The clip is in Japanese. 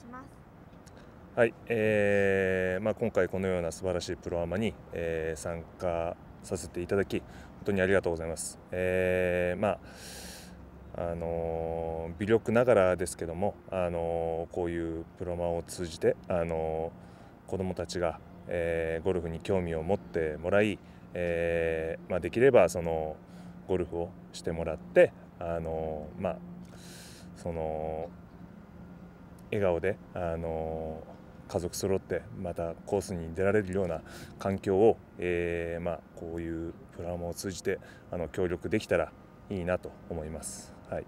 しますはい、えーまあ、今回このような素晴らしいプロアマに、えー、参加させていただき本当にありがとうございます。えーまああの微力ながらですけども、あのこういうプロマを通じて、あの子どもたちが、えー、ゴルフに興味を持ってもらい、えーまあ、できればそのゴルフをしてもらって、あのまあ、その笑顔で、あの家族揃ってまたコースに出られるような環境を、えー、まあ、こういうプラモを通じてあの協力できたらいいなと思います。はい